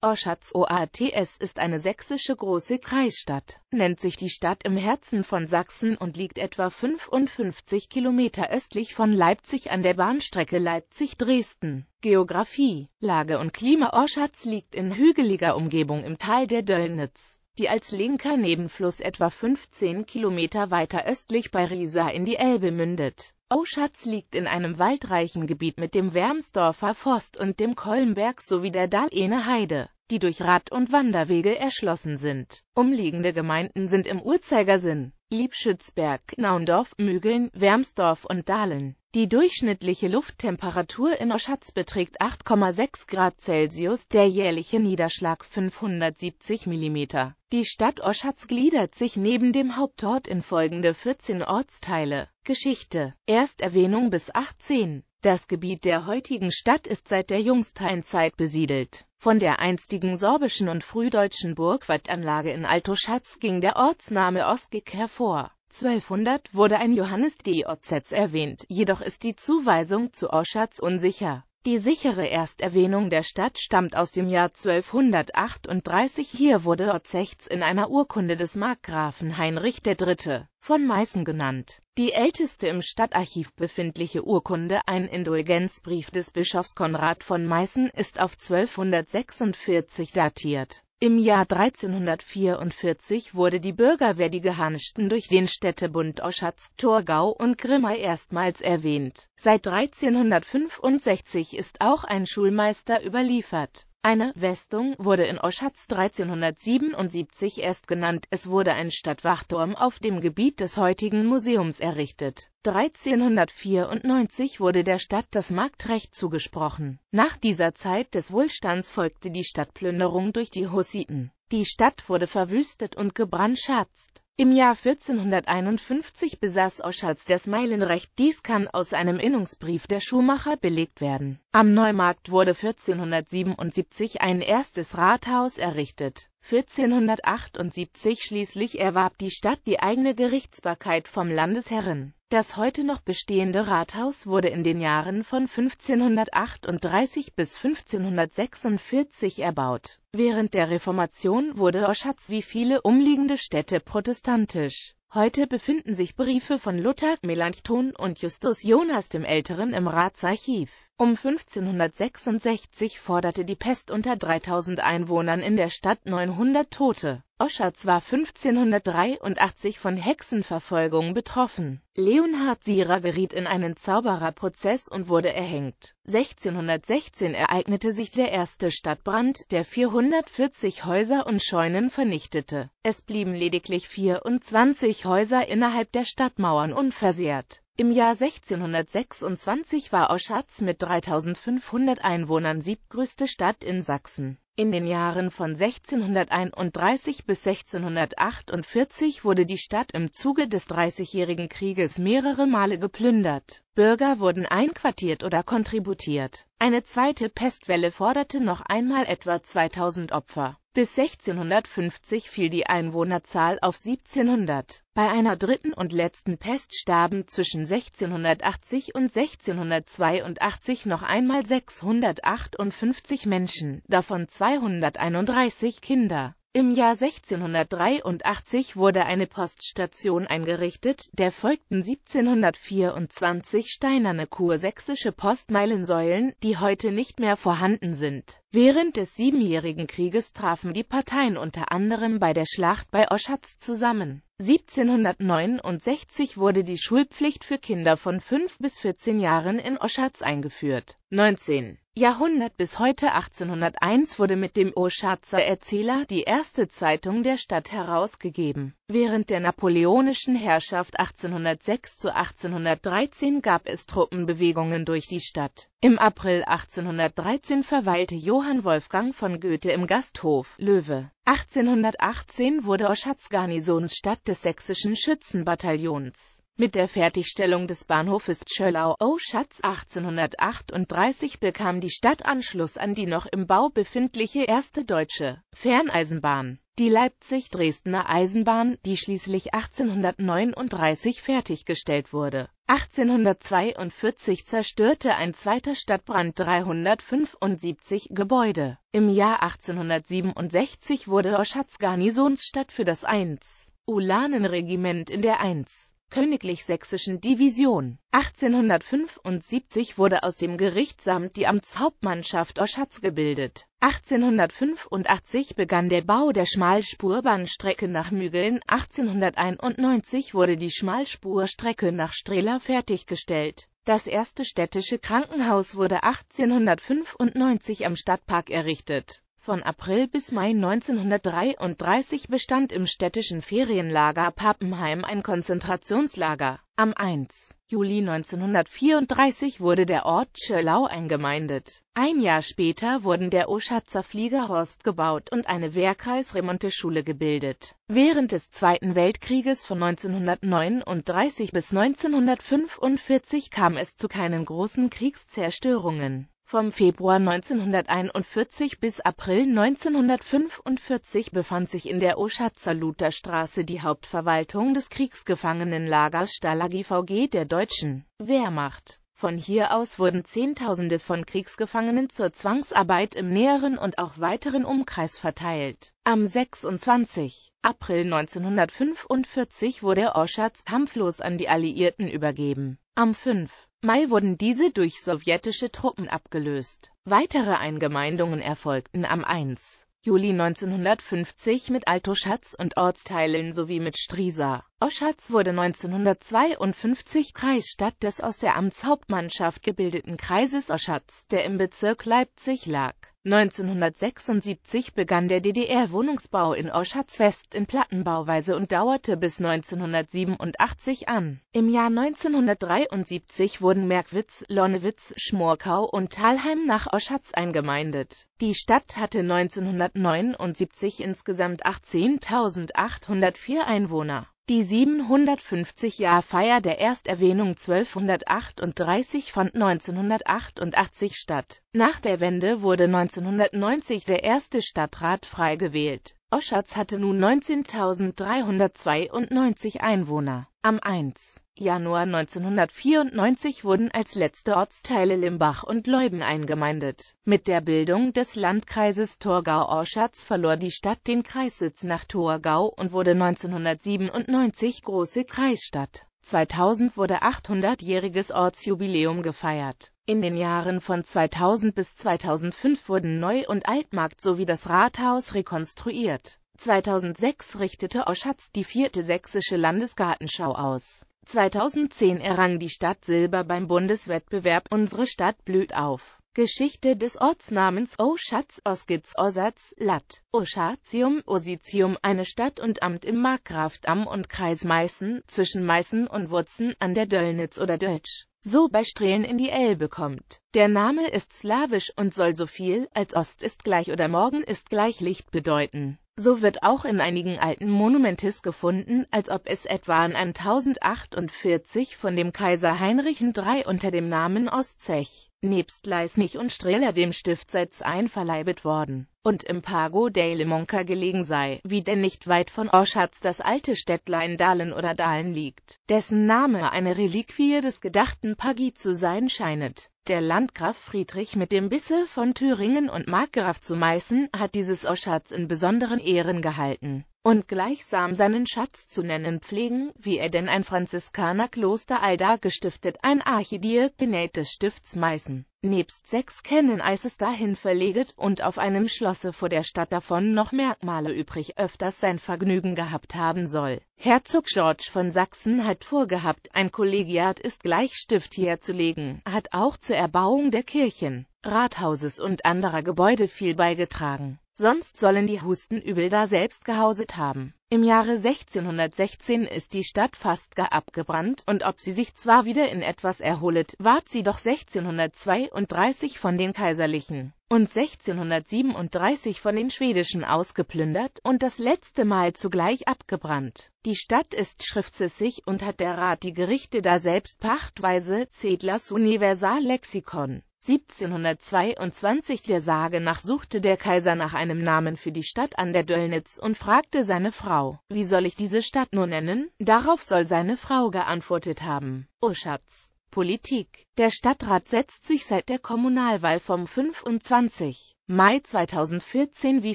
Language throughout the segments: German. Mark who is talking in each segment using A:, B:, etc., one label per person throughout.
A: Oschatz OATS ist eine sächsische große Kreisstadt, nennt sich die Stadt im Herzen von Sachsen und liegt etwa 55 Kilometer östlich von Leipzig an der Bahnstrecke Leipzig-Dresden. Geografie, Lage und Klima Oschatz liegt in hügeliger Umgebung im Tal der Döllnitz die als linker Nebenfluss etwa 15 Kilometer weiter östlich bei Riesa in die Elbe mündet. Oschatz oh liegt in einem waldreichen Gebiet mit dem Wermsdorfer Forst und dem Kolmberg sowie der Dahlener Heide, die durch Rad- und Wanderwege erschlossen sind. Umliegende Gemeinden sind im Uhrzeigersinn Liebschützberg, Naundorf, Mügeln, Wermsdorf und Dahlen. Die durchschnittliche Lufttemperatur in Oschatz beträgt 8,6 Grad Celsius, der jährliche Niederschlag 570 mm. Die Stadt Oschatz gliedert sich neben dem Hauptort in folgende 14 Ortsteile. Geschichte. Ersterwähnung bis 18. Das Gebiet der heutigen Stadt ist seit der Jungsteinzeit besiedelt. Von der einstigen sorbischen und frühdeutschen Burgwaldanlage in Altoschatz ging der Ortsname Ostgek hervor. 1200 wurde ein Johannes Diozets erwähnt, jedoch ist die Zuweisung zu Oschatz unsicher. Die sichere Ersterwähnung der Stadt stammt aus dem Jahr 1238. Hier wurde Orzechts in einer Urkunde des Markgrafen Heinrich III. von Meißen genannt. Die älteste im Stadtarchiv befindliche Urkunde, ein Indulgenzbrief des Bischofs Konrad von Meißen, ist auf 1246 datiert. Im Jahr 1344 wurde die Bürgerwehr die Gehanschten durch den Städtebund Oschatz, Torgau und Grimma erstmals erwähnt. Seit 1365 ist auch ein Schulmeister überliefert eine Westung wurde in Oschatz 1377 erst genannt, es wurde ein Stadtwachturm auf dem Gebiet des heutigen Museums errichtet. 1394 wurde der Stadt das Marktrecht zugesprochen. Nach dieser Zeit des Wohlstands folgte die Stadtplünderung durch die Hussiten. Die Stadt wurde verwüstet und gebrandschatzt. Im Jahr 1451 besaß Oschatz das Meilenrecht, dies kann aus einem Innungsbrief der Schuhmacher belegt werden am Neumarkt wurde 1477 ein erstes Rathaus errichtet. 1478 schließlich erwarb die Stadt die eigene Gerichtsbarkeit vom Landesherren. Das heute noch bestehende Rathaus wurde in den Jahren von 1538 bis 1546 erbaut. Während der Reformation wurde Oschatz wie viele umliegende Städte protestantisch. Heute befinden sich Briefe von Luther, Melanchthon und Justus Jonas dem Älteren im Ratsarchiv. Um 1566 forderte die Pest unter 3000 Einwohnern in der Stadt 900 Tote. Oschatz war 1583 von Hexenverfolgung betroffen. Leonhard Sierer geriet in einen Zaubererprozess und wurde erhängt. 1616 ereignete sich der erste Stadtbrand, der 440 Häuser und Scheunen vernichtete. Es blieben lediglich 24 Häuser innerhalb der Stadtmauern unversehrt. Im Jahr 1626 war Oschatz mit 3500 Einwohnern siebtgrößte Stadt in Sachsen in den Jahren von 1631 bis 1648 wurde die Stadt im Zuge des Dreißigjährigen Krieges mehrere Male geplündert. Bürger wurden einquartiert oder kontributiert. Eine zweite Pestwelle forderte noch einmal etwa 2000 Opfer. Bis 1650 fiel die Einwohnerzahl auf 1700. Bei einer dritten und letzten Pest starben zwischen 1680 und 1682 noch einmal 658 Menschen, davon 231 Kinder. Im Jahr 1683 wurde eine Poststation eingerichtet, der folgten 1724 steinerne kursächsische Postmeilensäulen, die heute nicht mehr vorhanden sind. Während des Siebenjährigen Krieges trafen die Parteien unter anderem bei der Schlacht bei Oschatz zusammen. 1769 wurde die Schulpflicht für Kinder von 5 bis 14 Jahren in Oschatz eingeführt. 19. Jahrhundert bis heute 1801 wurde mit dem Oschatzer Erzähler die erste Zeitung der Stadt herausgegeben. Während der napoleonischen Herrschaft 1806 zu 1813 gab es Truppenbewegungen durch die Stadt. Im April 1813 verweilte Johann Wolfgang von Goethe im Gasthof Löwe. 1818 wurde Oschatz Garnisonsstadt des sächsischen Schützenbataillons. Mit der Fertigstellung des Bahnhofes Zschöllau-Oschatz 1838 bekam die Stadt Anschluss an die noch im Bau befindliche erste deutsche Ferneisenbahn, die Leipzig-Dresdner Eisenbahn, die schließlich 1839 fertiggestellt wurde. 1842 zerstörte ein zweiter Stadtbrand 375 Gebäude. Im Jahr 1867 wurde Oschatz Garnisonsstadt für das 1. Ulanenregiment in der 1. Königlich Sächsischen Division. 1875 wurde aus dem Gerichtsamt die Amtshauptmannschaft Oschatz gebildet. 1885 begann der Bau der Schmalspurbahnstrecke nach Mügeln, 1891 wurde die Schmalspurstrecke nach Strehla fertiggestellt. Das erste städtische Krankenhaus wurde 1895 am Stadtpark errichtet. Von April bis Mai 1933 bestand im städtischen Ferienlager Pappenheim ein Konzentrationslager. Am 1. Juli 1934 wurde der Ort Schölau eingemeindet. Ein Jahr später wurden der Oschatzer Fliegerhorst gebaut und eine wehrkreis remonteschule gebildet. Während des Zweiten Weltkrieges von 1939 bis 1945 kam es zu keinen großen Kriegszerstörungen. Vom Februar 1941 bis April 1945 befand sich in der Oschatzer Straße die Hauptverwaltung des Kriegsgefangenenlagers Stalag IVG der deutschen Wehrmacht. Von hier aus wurden Zehntausende von Kriegsgefangenen zur Zwangsarbeit im näheren und auch weiteren Umkreis verteilt. Am 26. April 1945 wurde Oschatz kampflos an die Alliierten übergeben. Am 5. Mai wurden diese durch sowjetische Truppen abgelöst. Weitere Eingemeindungen erfolgten am 1. Juli 1950 mit Altoschatz und Ortsteilen sowie mit Striesa. Oschatz wurde 1952 Kreisstadt des aus der Amtshauptmannschaft gebildeten Kreises Oschatz, der im Bezirk Leipzig lag 1976 begann der DDR-Wohnungsbau in Oschatz-West in Plattenbauweise und dauerte bis 1987 an. Im Jahr 1973 wurden Merkwitz, Lonnewitz, Schmorkau und Thalheim nach Oschatz eingemeindet. Die Stadt hatte 1979 insgesamt 18.804 Einwohner. Die 750-Jahr-Feier der Ersterwähnung 1238 fand 1988 statt. Nach der Wende wurde 1990 der erste Stadtrat frei gewählt. Oschatz hatte nun 19.392 Einwohner. Am 1. Januar 1994 wurden als letzte Ortsteile Limbach und Leuben eingemeindet. Mit der Bildung des Landkreises Torgau-Orschatz verlor die Stadt den Kreissitz nach Torgau und wurde 1997 große Kreisstadt. 2000 wurde 800-jähriges Ortsjubiläum gefeiert. In den Jahren von 2000 bis 2005 wurden Neu- und Altmarkt sowie das Rathaus rekonstruiert. 2006 richtete Oschatz die vierte sächsische Landesgartenschau aus. 2010 errang die Stadt Silber beim Bundeswettbewerb Unsere Stadt blüht auf. Geschichte des Ortsnamens O Schatz Oskitz, Osatz, Lat, Oschatium, Ositium, eine Stadt und Amt im Markgraft und Kreis Meißen, zwischen Meißen und Wurzen an der Döllnitz oder Deutsch, so bei Strehlen in die Elbe kommt. Der Name ist slawisch und soll so viel als Ost ist gleich oder Morgen ist gleich Licht bedeuten. So wird auch in einigen alten Monumentis gefunden, als ob es etwa an 1048 von dem Kaiser Heinrich III unter dem Namen Ostzech, nebst Leisnig und Strehler dem Stiftsitz einverleibt worden und im Pago dei Monca gelegen sei, wie denn nicht weit von Orschatz das alte Städtlein Dahlen oder Dahlen liegt, dessen Name eine Reliquie des gedachten Pagi zu sein scheinet. Der Landgraf Friedrich mit dem Bisse von Thüringen und Markgraf zu Meißen hat dieses Oschatz in besonderen Ehren gehalten und gleichsam seinen Schatz zu nennen pflegen, wie er denn ein Franziskanerkloster Alda gestiftet, ein Archidiakonat des Stifts Meißen. Nebst sechs Kenneneises dahin verleget und auf einem Schlosse vor der Stadt davon noch Merkmale übrig öfters sein Vergnügen gehabt haben soll. Herzog George von Sachsen hat vorgehabt, ein Kollegiat ist gleich Stift herzulegen, hat auch zur Erbauung der Kirchen Rathauses und anderer Gebäude viel beigetragen. Sonst sollen die Husten übel da selbst gehauset haben. Im Jahre 1616 ist die Stadt fast gar abgebrannt und ob sie sich zwar wieder in etwas erholet, ward sie doch 1632 von den Kaiserlichen und 1637 von den Schwedischen ausgeplündert und das letzte Mal zugleich abgebrannt. Die Stadt ist schriftsissig und hat der Rat die Gerichte da selbst pachtweise Zedlers Universallexikon. 1722 der Sage nach suchte der Kaiser nach einem Namen für die Stadt an der Döllnitz und fragte seine Frau, wie soll ich diese Stadt nur nennen? Darauf soll seine Frau geantwortet haben, O Schatz, Politik. Der Stadtrat setzt sich seit der Kommunalwahl vom 25. Mai 2014 wie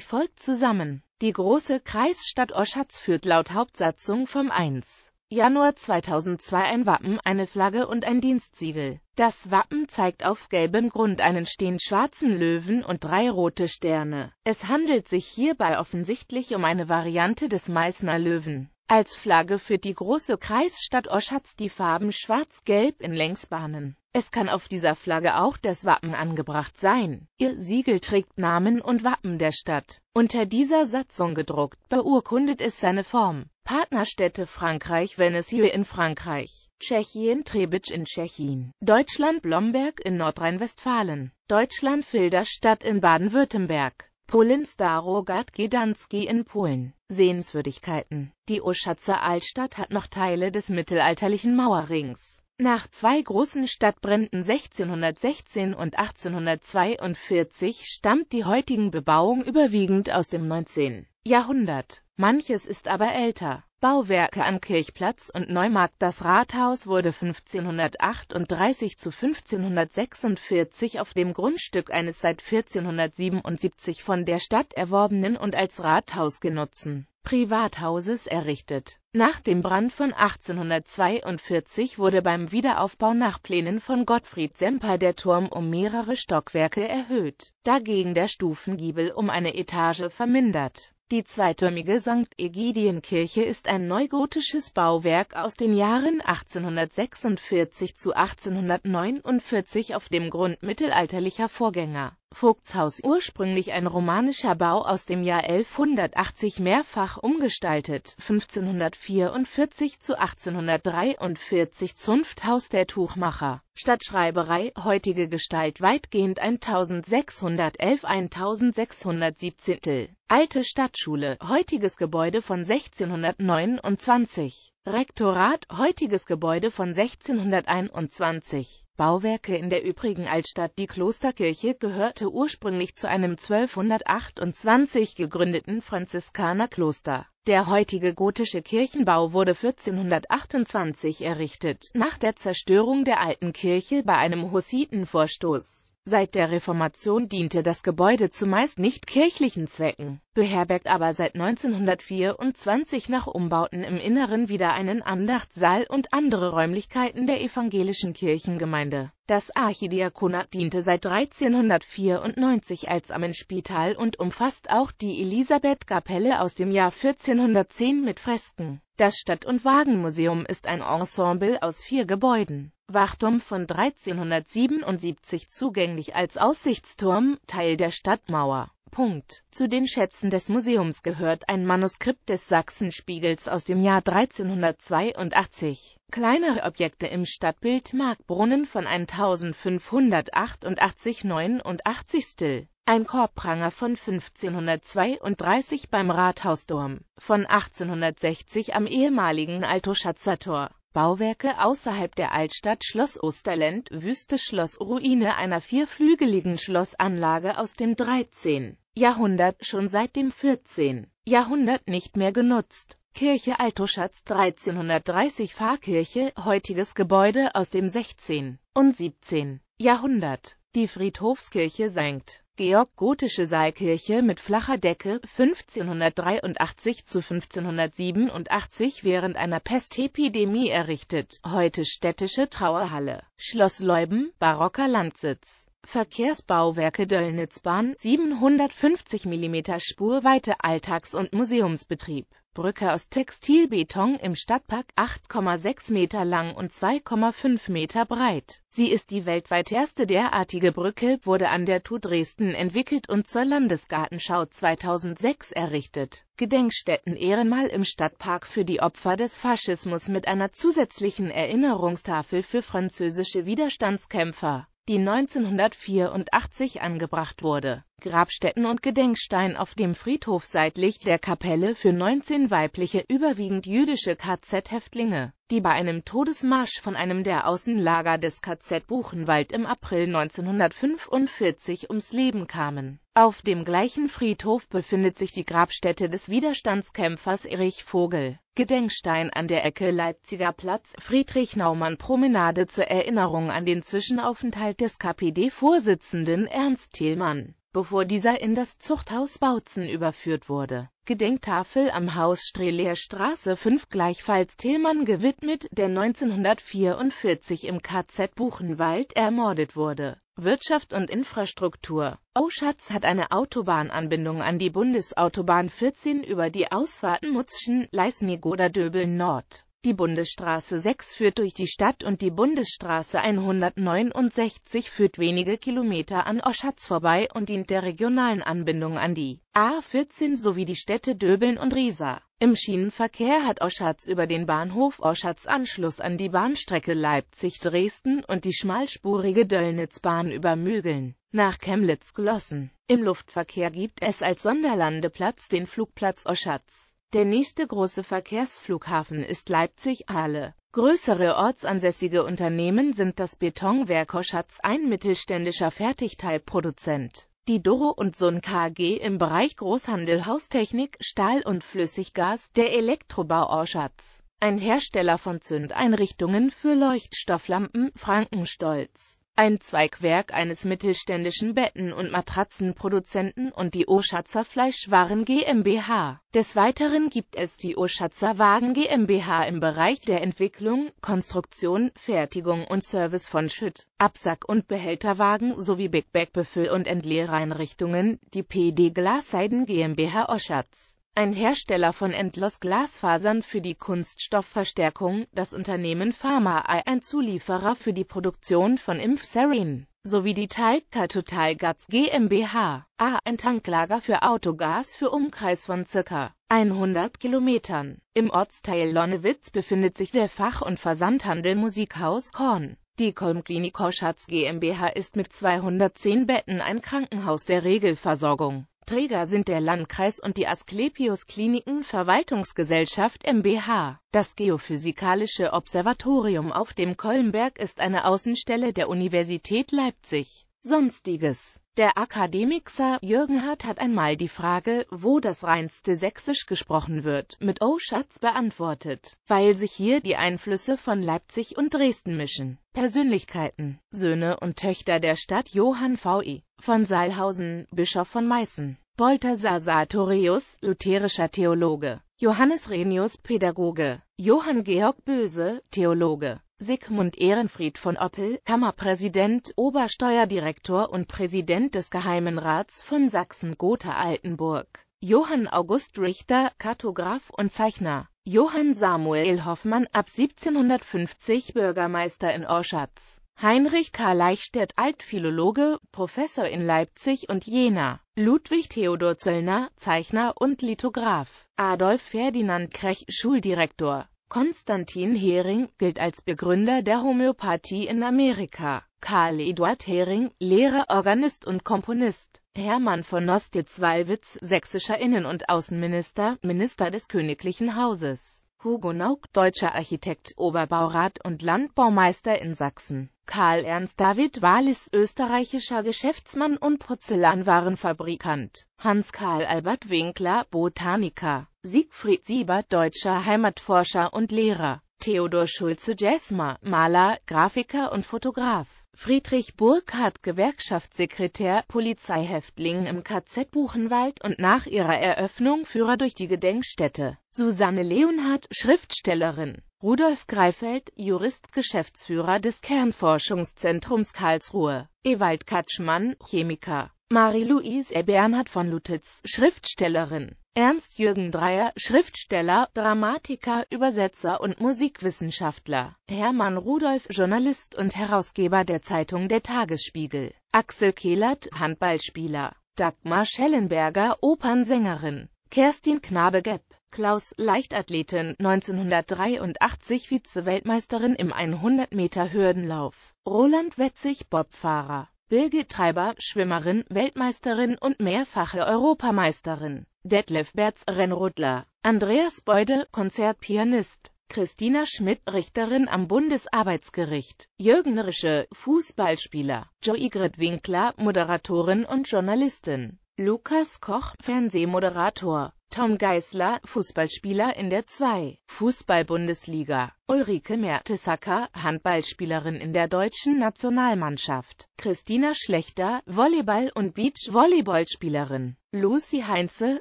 A: folgt zusammen. Die große Kreisstadt Oschatz führt laut Hauptsatzung vom 1. Januar 2002 ein Wappen, eine Flagge und ein Dienstsiegel. Das Wappen zeigt auf gelbem Grund einen stehend schwarzen Löwen und drei rote Sterne. Es handelt sich hierbei offensichtlich um eine Variante des Meißner Löwen. Als Flagge führt die große Kreisstadt Oschatz die Farben schwarz-gelb in Längsbahnen. Es kann auf dieser Flagge auch das Wappen angebracht sein. Ihr Siegel trägt Namen und Wappen der Stadt. Unter dieser Satzung gedruckt beurkundet es seine Form. Partnerstädte Frankreich, Venice in Frankreich, Tschechien, Trebitsch in Tschechien, Deutschland, Blomberg in Nordrhein-Westfalen, Deutschland, Filderstadt in Baden-Württemberg. Polenstarogat Gdanski in Polen. Sehenswürdigkeiten Die Oschatzer Altstadt hat noch Teile des mittelalterlichen Mauerrings. Nach zwei großen Stadtbränden 1616 und 1842 stammt die heutigen Bebauung überwiegend aus dem 19. Jahrhundert. Manches ist aber älter. Bauwerke am Kirchplatz und Neumarkt Das Rathaus wurde 1538 zu 1546 auf dem Grundstück eines seit 1477 von der Stadt erworbenen und als Rathaus genutzten Privathauses errichtet. Nach dem Brand von 1842 wurde beim Wiederaufbau nach Plänen von Gottfried Semper der Turm um mehrere Stockwerke erhöht, dagegen der Stufengiebel um eine Etage vermindert. Die zweitürmige St. Egidienkirche ist ein neugotisches Bauwerk aus den Jahren 1846 zu 1849 auf dem Grund mittelalterlicher Vorgänger. Vogtshaus ursprünglich ein romanischer Bau aus dem Jahr 1180 mehrfach umgestaltet, 1544 zu 1843 Zunfthaus der Tuchmacher, Stadtschreiberei, heutige Gestalt weitgehend 1611 1617, alte Stadt Privatschule, heutiges Gebäude von 1629. Rektorat, heutiges Gebäude von 1621. Bauwerke in der übrigen Altstadt Die Klosterkirche gehörte ursprünglich zu einem 1228 gegründeten Franziskanerkloster. Der heutige gotische Kirchenbau wurde 1428 errichtet, nach der Zerstörung der alten Kirche bei einem Hussitenvorstoß. Seit der Reformation diente das Gebäude zumeist nicht kirchlichen Zwecken, beherbergt aber seit 1924 nach Umbauten im Inneren wieder einen Andachtssaal und andere Räumlichkeiten der evangelischen Kirchengemeinde. Das Archidiakonat diente seit 1394 als Ammenspital und umfasst auch die Elisabeth-Kapelle aus dem Jahr 1410 mit Fresken. Das Stadt- und Wagenmuseum ist ein Ensemble aus vier Gebäuden Wachturm von 1377 zugänglich als Aussichtsturm, Teil der Stadtmauer. Punkt. Zu den Schätzen des Museums gehört ein Manuskript des Sachsenspiegels aus dem Jahr 1382. Kleinere Objekte im Stadtbild Markbrunnen von 1588 89 Still. Ein Korbpranger von 1532 beim Rathausturm, von 1860 am ehemaligen Altoschatzertor. Bauwerke außerhalb der Altstadt Schloss Osterland, Wüste Schloss Ruine einer vierflügeligen Schlossanlage aus dem 13. Jahrhundert, schon seit dem 14. Jahrhundert nicht mehr genutzt. Kirche Altoschatz 1330 Pfarrkirche, heutiges Gebäude aus dem 16. und 17. Jahrhundert die Friedhofskirche St. Georg gotische Saalkirche mit flacher Decke 1583 zu 1587 während einer Pestepidemie errichtet, heute städtische Trauerhalle, Schloss Leuben, barocker Landsitz. Verkehrsbauwerke Döllnitzbahn 750 mm Spurweite Alltags- und Museumsbetrieb Brücke aus Textilbeton im Stadtpark 8,6 Meter lang und 2,5 Meter breit. Sie ist die weltweit erste derartige Brücke, wurde an der TU Dresden entwickelt und zur Landesgartenschau 2006 errichtet. Gedenkstätten-Ehrenmal im Stadtpark für die Opfer des Faschismus mit einer zusätzlichen Erinnerungstafel für französische Widerstandskämpfer die 1984 angebracht wurde. Grabstätten und Gedenkstein auf dem Friedhof seitlich der Kapelle für 19 weibliche, überwiegend jüdische KZ-Häftlinge, die bei einem Todesmarsch von einem der Außenlager des KZ Buchenwald im April 1945 ums Leben kamen. Auf dem gleichen Friedhof befindet sich die Grabstätte des Widerstandskämpfers Erich Vogel Gedenkstein an der Ecke Leipziger Platz, Friedrich-Naumann-Promenade zur Erinnerung an den Zwischenaufenthalt des KPD-Vorsitzenden Ernst Thälmann bevor dieser in das Zuchthaus Bautzen überführt wurde. Gedenktafel am Haus Strehler Straße 5 gleichfalls Tillmann gewidmet, der 1944 im KZ Buchenwald ermordet wurde. Wirtschaft und Infrastruktur Oschatz hat eine Autobahnanbindung an die Bundesautobahn 14 über die Ausfahrten Mutzschen, Leisnig oder Döbeln Nord. Die Bundesstraße 6 führt durch die Stadt und die Bundesstraße 169 führt wenige Kilometer an Oschatz vorbei und dient der regionalen Anbindung an die A14 sowie die Städte Döbeln und Riesa. Im Schienenverkehr hat Oschatz über den Bahnhof Oschatz Anschluss an die Bahnstrecke Leipzig-Dresden und die schmalspurige Döllnitzbahn über Mügeln nach Chemnitz-Glossen. Im Luftverkehr gibt es als Sonderlandeplatz den Flugplatz Oschatz. Der nächste große Verkehrsflughafen ist Leipzig-Ahle. Größere ortsansässige Unternehmen sind das Betonwerk Oschatz, ein mittelständischer Fertigteilproduzent, die Doro und Sohn KG im Bereich Großhandel, Haustechnik, Stahl und Flüssiggas, der Elektrobau Oschatz. ein Hersteller von Zündeinrichtungen für Leuchtstofflampen, Frankenstolz ein Zweigwerk eines mittelständischen Betten- und Matratzenproduzenten und die Oschatzer Fleischwaren GmbH. Des Weiteren gibt es die Oschatzer Wagen GmbH im Bereich der Entwicklung, Konstruktion, Fertigung und Service von Schütt, Absack- und Behälterwagen sowie Big Bag Befüll- und Entleereinrichtungen, die PD Glasseiden GmbH Oschatz ein Hersteller von Endloss-Glasfasern für die Kunststoffverstärkung, das Unternehmen Pharma PharmaEye ein Zulieferer für die Produktion von Impfserien, sowie die Talca Total Gas GmbH, A, ein Tanklager für Autogas für Umkreis von ca. 100 Kilometern. Im Ortsteil Lonnewitz befindet sich der Fach- und Versandhandel Musikhaus Korn. Die Kolmklinik Koschatz GmbH ist mit 210 Betten ein Krankenhaus der Regelversorgung. Träger sind der Landkreis und die Asklepios Kliniken Verwaltungsgesellschaft mbH. Das Geophysikalische Observatorium auf dem Kollenberg ist eine Außenstelle der Universität Leipzig. Sonstiges der Akademiker Jürgen Hart hat einmal die Frage, wo das reinste Sächsisch gesprochen wird, mit O Schatz beantwortet, weil sich hier die Einflüsse von Leipzig und Dresden mischen. Persönlichkeiten Söhne und Töchter der Stadt Johann V.I. E. von Saalhausen, Bischof von Meißen. Balthasar Sartorius, lutherischer Theologe. Johannes Renius, Pädagoge. Johann Georg Böse, Theologe. Sigmund Ehrenfried von Oppel, Kammerpräsident, Obersteuerdirektor und Präsident des Geheimen Rats von Sachsen-Gotha-Altenburg, Johann August Richter, Kartograf und Zeichner, Johann Samuel Hoffmann ab 1750 Bürgermeister in Orschatz, Heinrich Karl Leichstädt Altphilologe, Professor in Leipzig und Jena, Ludwig Theodor Zöllner, Zeichner und Lithograf, Adolf Ferdinand Krech Schuldirektor Konstantin Hering gilt als Begründer der Homöopathie in Amerika. Karl Eduard Hering, Lehrer, Organist und Komponist. Hermann von Nostitz-Wallwitz, sächsischer Innen- und Außenminister, Minister des Königlichen Hauses. Hugo Naug, deutscher Architekt, Oberbaurat und Landbaumeister in Sachsen. Karl Ernst David Wallis, österreichischer Geschäftsmann und Porzellanwarenfabrikant. Hans Karl Albert Winkler, Botaniker. Siegfried Siebert, deutscher Heimatforscher und Lehrer, Theodor Schulze Jesmer, Maler, Grafiker und Fotograf, Friedrich Burkhardt, Gewerkschaftssekretär, Polizeihäftling im KZ Buchenwald und nach ihrer Eröffnung Führer durch die Gedenkstätte, Susanne Leonhardt, Schriftstellerin, Rudolf Greifeld, Jurist, Geschäftsführer des Kernforschungszentrums Karlsruhe, Ewald Katschmann, Chemiker, Marie-Louise Bernhard von Lutitz, Schriftstellerin, Ernst Jürgen Dreyer, Schriftsteller, Dramatiker, Übersetzer und Musikwissenschaftler, Hermann Rudolf, Journalist und Herausgeber der Zeitung Der Tagesspiegel, Axel Kehlert, Handballspieler, Dagmar Schellenberger, Opernsängerin, Kerstin Knabe-Gepp, Klaus Leichtathletin, 1983 Vize-Weltmeisterin im 100-Meter-Hürdenlauf, Roland Wetzig, Bobfahrer. Birgit Treiber, Schwimmerin, Weltmeisterin und mehrfache Europameisterin, Detlef Bertz, Rennrodler, Andreas Beude, Konzertpianist, Christina Schmidt, Richterin am Bundesarbeitsgericht, Jürgen Rische, Fußballspieler, Joigrit Winkler, Moderatorin und Journalistin, Lukas Koch, Fernsehmoderator, Tom Geisler, Fußballspieler in der 2. Fußball-Bundesliga. Ulrike Mertesacker, Handballspielerin in der deutschen Nationalmannschaft. Christina Schlechter, Volleyball- und Beachvolleyballspielerin. Lucy Heinze,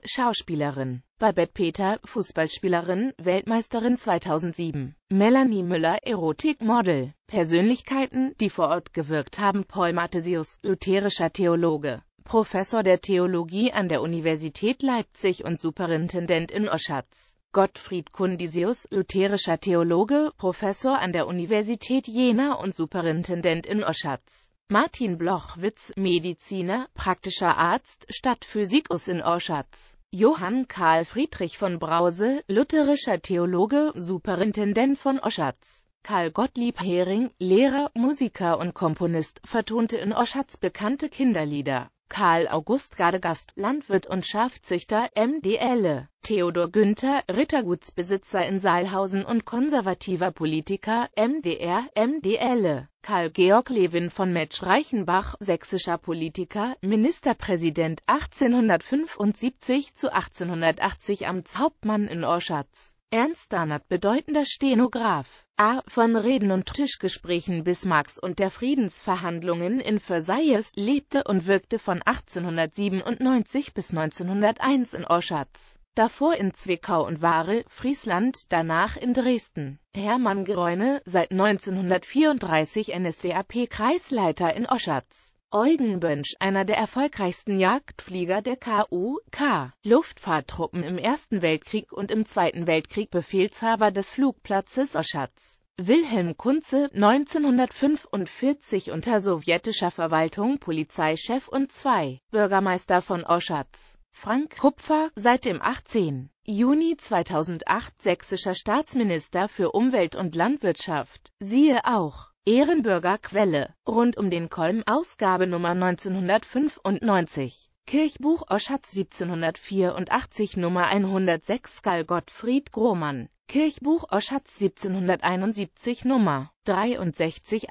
A: Schauspielerin. Babette Peter, Fußballspielerin, Weltmeisterin 2007. Melanie Müller, Erotikmodel. Persönlichkeiten, die vor Ort gewirkt haben. Paul Mathesius, lutherischer Theologe. Professor der Theologie an der Universität Leipzig und Superintendent in Oschatz. Gottfried Kundisius, lutherischer Theologe, Professor an der Universität Jena und Superintendent in Oschatz. Martin Blochwitz, Mediziner, praktischer Arzt, Stadtphysikus in Oschatz. Johann Karl Friedrich von Brause, lutherischer Theologe, Superintendent von Oschatz. Karl Gottlieb Hering, Lehrer, Musiker und Komponist, vertonte in Oschatz bekannte Kinderlieder. Karl August Gadegast, Landwirt und Schafzüchter, MDL, Theodor Günther, Rittergutsbesitzer in Saalhausen und konservativer Politiker, MDR, MDL, Karl Georg Lewin von Metsch-Reichenbach, sächsischer Politiker, Ministerpräsident 1875 zu 1880 Amtshauptmann in Orschatz. Ernst Danert, bedeutender Stenograph. A. von Reden und Tischgesprächen Bismarcks und der Friedensverhandlungen in Versailles, lebte und wirkte von 1897 bis 1901 in Oschatz, davor in Zwickau und Warel, Friesland, danach in Dresden. Hermann Greune, seit 1934 NSDAP-Kreisleiter in Oschatz. Eugen Bönsch, einer der erfolgreichsten Jagdflieger der KUK, Luftfahrttruppen im Ersten Weltkrieg und im Zweiten Weltkrieg Befehlshaber des Flugplatzes Oschatz. Wilhelm Kunze, 1945 unter sowjetischer Verwaltung Polizeichef und zwei Bürgermeister von Oschatz. Frank Kupfer, seit dem 18. Juni 2008 sächsischer Staatsminister für Umwelt und Landwirtschaft. Siehe auch Ehrenbürger Quelle, rund um den Kolm Ausgabe Nummer 1995, Kirchbuch Oschatz 1784 Nummer 106 Karl Gottfried Grohmann, Kirchbuch Oschatz 1771 Nummer 638,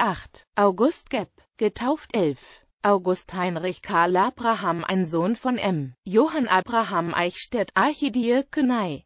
A: August Gepp, getauft 11. August Heinrich Karl Abraham, ein Sohn von M. Johann Abraham Eichstätt, Archidiakonei,